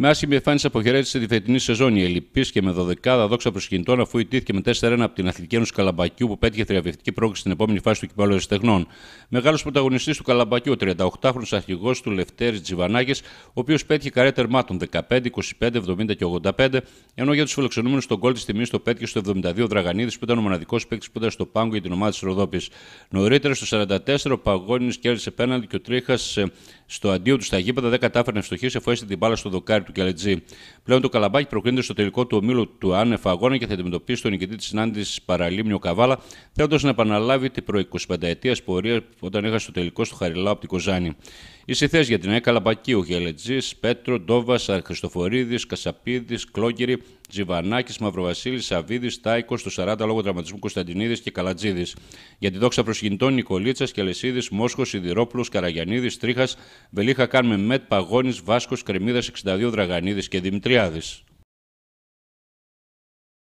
Με άσχημη εμφάνιση αποχαιρέτησε τη φετινή σεζόν η Ελληπή και με 12 δόξα προσκυνητών, αφού ιτήθηκε με 4-1 από την Αθλητική Ένωση Καλαμπακιού που πέτυχε θριαβευτική πρόκληση στην επόμενη φάση του κυπέλου Εστεχνών. Μεγάλος πρωταγωνιστής του Καλαμπακιού, 38χρονο αρχηγός του Λευτέρης Τζιβανάκης, ο οποίος πέτυχε καρέ 15, 25, 70 και 85, ενώ για τους φιλοξενούμενους τον κόλ της τιμής το πέτυχε στο 72 Δραγανίδης που ήταν ο μοναδικός παίκτης που ήταν στο πάγκο για την ομάδα της Ροδόπης. Νωρίτερα στο 44 ο Παγόνη κέρδισε πέναντι και ο Τρίχας ε, στο αντίο του στα γήπεδα δεν κατάφερε να ευστοχήσει αφού την μπάλα στο δοκάρι του Κελετζή. Πλέον το Καλαμπάκι προκρίνεται στο τελικό του ομίλου του Άνεφ Αγώνα και θα αντιμετωπίσει τον νικητή της συνάντησης Παραλίμνιο Καβάλα, θέλοντας να επαναλάβει την προ 25 ετίας πορεία όταν είχα στο τελικό στο Χαριλάου από την Κοζάνη. Οι συθέ για την ΑΕΚ Καλαμπακίου, Γελετζής, Πέτρο, Ντόβας, Χριστοφορίδη, Κασαπίδη, Κλόγκυρη, Τζιβανάκης, Μαυροβασίλης, Σαβίδη, Τάικο, του 40 λόγω τραυματισμού Κωνσταντινίδης και Καλατζίδης. Για τη δόξα προσκυνητών Νικολίτσας, Κελεσίδης, Μόσχος, Ιδηρόπουλο, Καραγιανίδης, Τρίχας, Βελίχα, με Μετ, Παγόνη, Βάσκος, Κρεμίδας, 62 Δραγανίδης και Δημητριάδης.